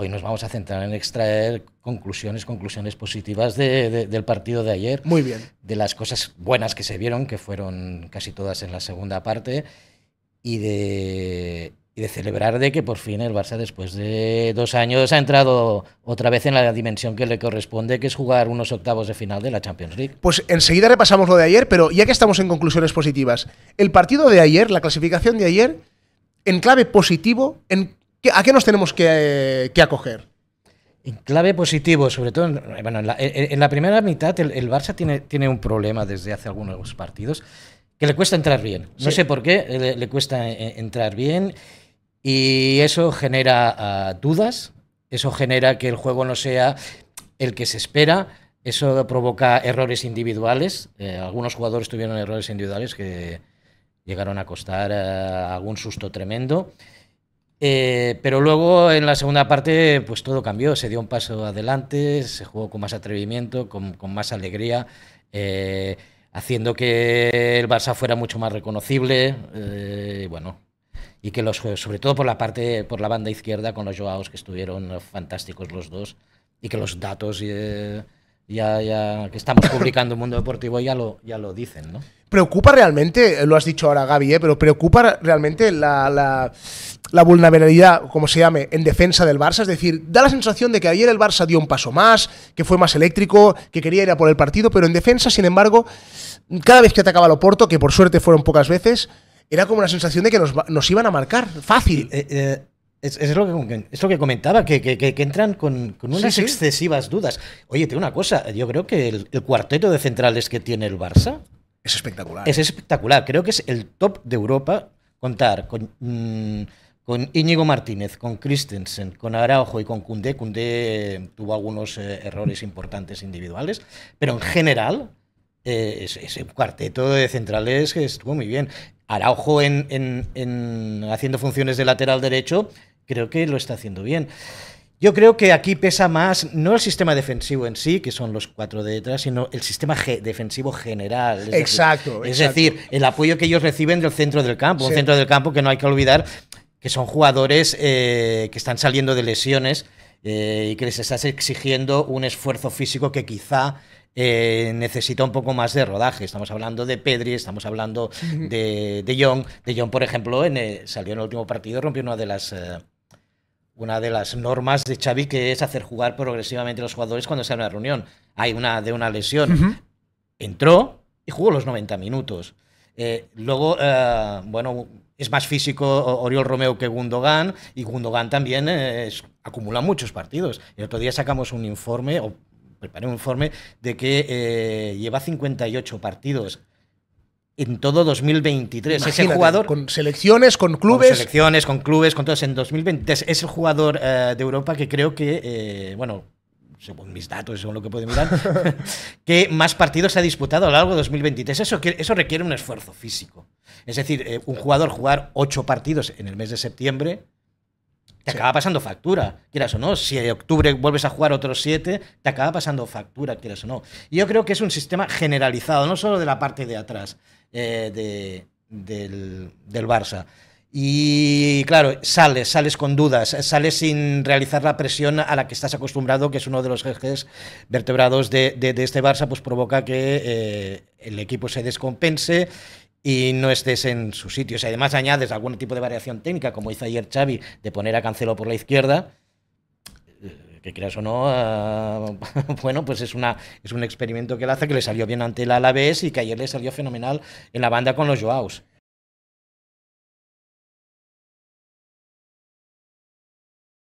Hoy nos vamos a centrar en extraer conclusiones, conclusiones positivas del partido de ayer. Muy bien. De las cosas buenas que se vieron, que fueron casi todas en la segunda parte, y de, y de celebrar de que por fin el Barça, después de dos años, ha entrado otra vez en la dimensión que le corresponde, que es jugar unos octavos de final de la Champions League. Pues enseguida repasamos lo de ayer, pero ya que estamos en conclusiones positivas, el partido de ayer, la clasificación de ayer, en clave positivo, en ¿A qué nos tenemos eh, que, acoger? En clave positivo, sobre todo, en, bueno, en, la, primera mitad el, Barça tiene, tiene un problema desde hace algunos partidos que le cuesta entrar bien. No sé por qué le, cuesta eh, entrar bien y eso genera ah, dudas, eso genera que el juego no sea el que se espera, eso provoca errores individuales. Eh, algunos jugadores tuvieron errores individuales que llegaron a costar algún susto tremendo. Eh, pero luego en la segunda parte pues todo cambió, se dio un paso adelante, se jugó con más atrevimiento, con, con más alegría, eh, haciendo que el Barça fuera mucho más reconocible, eh, bueno, y que los sobre todo por la parte, por la banda izquierda con los Joaos que estuvieron fantásticos los dos y que los datos ya, ya que estamos publicando Mundo Deportivo ya lo, ya lo dicen, ¿no? ¿Preocupa realmente, eh, lo has dicho ahora Gaby, ¿eh? pero preocupa realmente la, vulnerabilidad, como se llame, en defensa del Barça? Es decir, da la sensación de que ayer el Barça dio un paso más, que fue más eléctrico, que quería ir a por el partido, pero en defensa, sin embargo, cada vez que atacaba el Loporto que por suerte fueron pocas veces, era como una sensación de que nos, iban a marcar fácil. Eh, eh, es, es, lo, que, es lo que comentaba, que, que, entran con, unas excesivas dudas. Oye, te una cosa, yo creo que el, cuarteto de centrales que tiene el Barça... Es espectacular. Es espectacular, creo que es el top de Europa contar con... Mm, con Íñigo Martínez, con Christensen, con Araujo y con Cundé. Cundé eh, tuvo algunos eh, errores importantes individuales, pero en general eh, ese, cuarteto de centrales estuvo muy bien. Araujo en, en, en haciendo funciones de lateral derecho creo que lo está haciendo bien. Yo creo que aquí pesa más no el sistema defensivo en sí, que son los cuatro de detrás, sino el sistema defensivo general. exacto. Es decir, el apoyo que ellos reciben del centro del campo. Un centro del campo que no hay que olvidar que son jugadores eh, que están saliendo de lesiones eh, y que les estás exigiendo un esfuerzo físico que quizá eh, necesita un poco más de rodaje. Estamos hablando de Pedri, estamos hablando de, de Young. De Young, por ejemplo, salió en el último partido, rompió una de las una de las normas de Xavi que es hacer jugar progresivamente los jugadores cuando sea una reunión. Hay una de una lesión. Entró y jugó los 90 minutos. Eh, luego, eh, bueno, es más físico Oriol Romeo que Gundogan y Gundogan también eh, acumula muchos partidos. El otro día sacamos un informe, o preparé un informe, de que lleva 58 partidos en todo 2023. es el jugador. Con selecciones, con clubes. Con selecciones, con clubes, con todos en 2023. Es el jugador eh, de Europa que creo que, eh, bueno, según mis datos, según lo que puedo mirar, que más partidos ha disputado a lo largo de 2023. Eso, eso requiere un esfuerzo físico. Es decir, eh, un jugador jugar ocho partidos en el mes de septiembre te acaba pasando factura, quieras o no. Si en octubre vuelves a jugar otros siete, te acaba pasando factura, quieras o no. yo creo que es un sistema generalizado, no solo de la parte de atrás eh, del, Barça. Y claro, sales, sales con dudas, sales sin realizar la presión a la que estás acostumbrado, que es uno de los ejes vertebrados de, este Barça, pues provoca que eh, el equipo se descompense y no estés en su sitio. si además añades algún tipo de variación técnica, como hizo ayer Xavi, de poner a Cancelo por la izquierda, eh, que creas o no, ah, bueno, pues es, una, es un experimento que él hace que le salió bien ante el Alavés y que ayer le salió fenomenal en la banda con los Joaos.